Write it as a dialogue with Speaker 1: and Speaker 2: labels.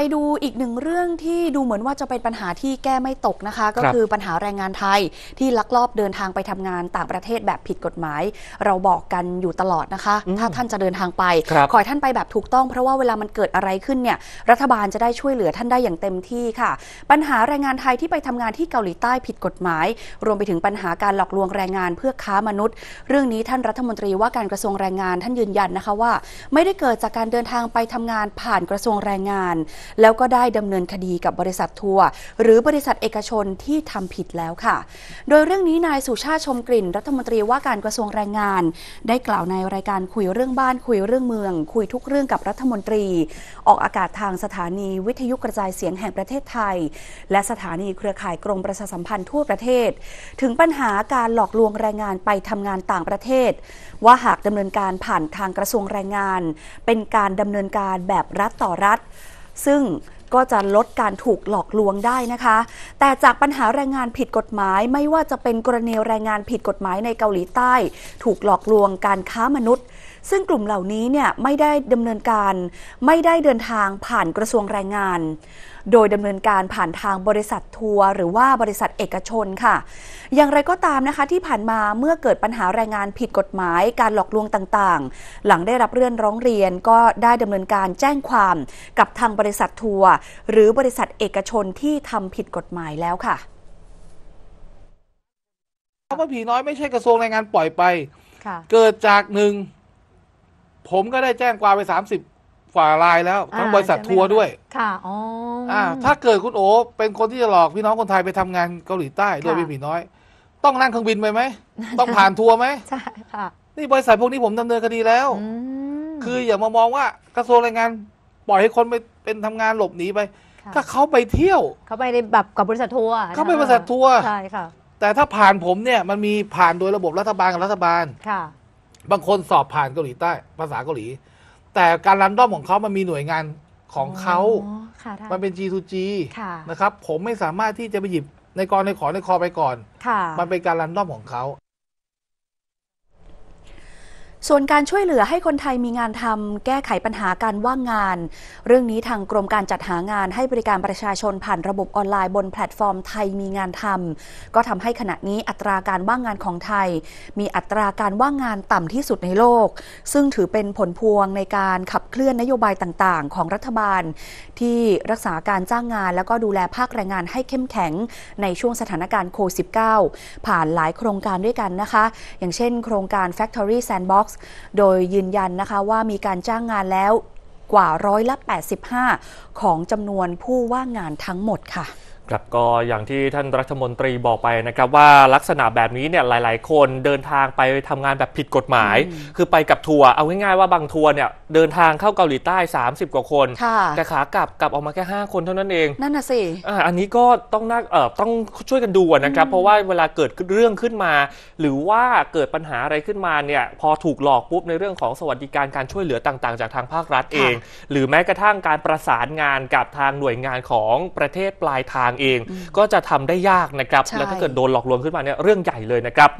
Speaker 1: ไปดูอีกหนึ่งเรื่องที่ดูเหมือนว่าจะเป็นปัญหาที่แก้ไม่ตกนะคะ ก็คือปัญหาแรงงานไทยที่ลักลอบเดินทางไปทำงานต่างประเทศแบบผิดกฎหมาย เราบอกกันอยู่ตลอดนะคะ ถ้าท่านจะเดินทางไปขอให้ท่านไปแบบถูกต้องเพราะว่าเวลามันเกิดอะไรขึ้นเนี่ยรัฐบาลจะได้ช่วยเหลือท่านได้อย่างเต็มที่ค่ะ ปัญหาแรงงานไทยที่ไปทำงานที่เกาหลีใต้ผิดกฎหมาย รวมไปถึงปัญหาการหลอกลวงแรงงานเพื่อค้ามนุษย์ เรื่องนี้ท่านรัฐมนตรีว่าการกระทรวงแรงงานท่านยืนยันนะคะว่าไม่ได้เกิดจากการเดินทางไปทำงานผ่านกระทรวงแรงงานแล้วก็ได้ดำเนินคดีกับบริษัททัวร์หรือบริษัทเอกชนที่ทำผิดแล้วค่ะ โดยเรื่องนี้นายสุชาติชมกลิ่นรัฐมนตรีว่าการกระทรวงแรงงาน ได้กล่าวในรายการคุยเรื่องบ้านคุยเรื่องเมือง คุยทุกเรื่องกับรัฐมนตรี ออกอากาศทางสถานีวิทยุกระจายเสียงแห่งประเทศไทย และสถานีเครือข่ายกรมประชาสัมพันธ์ทั่วประเทศ ถึงปัญหาการหลอกลวงแรงงานไปทำงานต่างประเทศ ว่าหากดำเนินการผ่านทางกระทรวงแรงงาน เป็นการดำเนินการแบบรัฐต่อรัฐซึ่งก็จะลดการถูกหลอกลวงได้นะคะ แต่จากปัญหาแรงงานผิดกฎหมาย ไม่ว่าจะเป็นกรณีแรงงานผิดกฎหมายในเกาหลีใต้ ถูกหลอกลวงการค้ามนุษย์ซึ่งกลุ่มเหล่านี้เนี่ย ไม่ได้ดำเนินการไม่ได้เดินทางผ่านกระทรวงแรงงาน โดยดำเนินการผ่านทางบริษัททัวร์หรือว่าบริษัทเอกชนค่ะ อย่างไรก็ตามนะคะที่ผ่านมาเมื่อเกิดปัญหาแรงงานผิดกฎหมาย การหลอกลวงต่างๆ หลังได้รับเรื่องร้องเรียนก็ได้ดำเนินการแจ้งความกับทางบริษัททัวร์หรือบริษัทเอกชนที่ทำผิดกฎหมายแล้วค่ะ
Speaker 2: เพราะผีน้อยไม่ใช่กระทรวงแรงงานปล่อยไปเกิดจากหนึ่งผมก็ได้แจ้งความไป 30ฝ่าลายแล้ว ทั้งบริษัททัวร์ด้วย
Speaker 1: ค่ะ อ๋ออ่าถ้า
Speaker 2: เกิดคุณโอเป็นคนที่จะหลอกพี่น้องคนไทยไปทำงานเกาหลีใต้โดยมีผีน้อย ต้องนั่งเครื่องบินไปไหม ต้องผ่านทัวร์ไหมใช่ค่ะ นี่บริษัทพวกนี้ผมดำเนินคดีแล้วคืออย่ามามองว่า กระทรวงแรงงานปล่อยให้คนไปเป็นทำงานหลบหนีไปก็เขาไปเที่ยว เขาไปในแบบกับบริษัททัวร์เขาไปบริษัททัวร์ใช่ค่ะ แต่ถ้าผ่านผมเนี่ยมันมีผ่านโดยระบบรัฐบาลกับรัฐบาลค่ะบางคนสอบผ่านเกาหลีใต้ภาษาเกาหลี แต่การรันดอมของเขามันมีหน่วยงานของเขาค่ะมันเป็น G2G ค่ะนะครับ ผมไม่สามารถที่จะไปหยิบในกรในขอในคอไปก่อน มันเป็นการรันดอมของเขา
Speaker 1: ส่วนการช่วยเหลือให้คนไทยมีงานทำแก้ไขปัญหาการว่างงาน เรื่องนี้ทางกรมการจัดหางานให้บริการประชาชนผ่านระบบออนไลน์บนแพลตฟอร์มไทยมีงานทำก็ทำให้ขณะนี้อัตราการว่างงานของไทย มีอัตราการว่างงานต่ำที่สุดในโลก ซึ่งถือเป็นผลพวงในการขับเคลื่อนนโยบายต่างๆ ของรัฐบาลที่รักษาการจ้างงานแล้วก็ดูแลภาคแรงงานให้เข้มแข็งในช่วงสถานการณ์โควิด -19 ผ่านหลายโครงการด้วยกันนะคะ อย่างเช่น โครงการ Factory Sandbox Fox โดยยืนยันนะคะว่ามีการจ้างงานแล้วกว่าร้อยละ85 ของจำนวนผู้ว่างงานทั้งหมดค่ะ
Speaker 3: ครับก็อย่างที่ท่านรัฐมนตรีบอกไปนะครับว่าลักษณะแบบนี้เนี่ย หลายๆ คนเดินทางไปทำงานแบบผิดกฎหมาย คือไปกับทัวร์เอาง่ายๆว่าบางทัวร์เนี่ยเดินทางเข้าเกาหลีใต้ 30 กว่าคนแต่ขากลับกลับออกมาแค่ 5 คนเท่านั้นเอง นั่นน่ะสิอันนี้ก็ต้องน่าเออต้องช่วยกันดูนะครับ เพราะว่าเวลาเกิดเรื่องขึ้นมา หรือว่าเกิดปัญหาอะไรขึ้นมาเนี่ย พอถูกหลอกปุ๊บในเรื่องของสวัสดิการการช่วยเหลือต่างๆ จากทางภาครัฐเอง หรือแม้กระทั่งการประสานงานกับทางหน่วยงานของประเทศปลายทางเอง ก็จะทำได้ยากนะครับแล้วถ้าเกิดโดนหลอกลวงขึ้นมาเนี่ยเรื่องใหญ่เลยนะครับ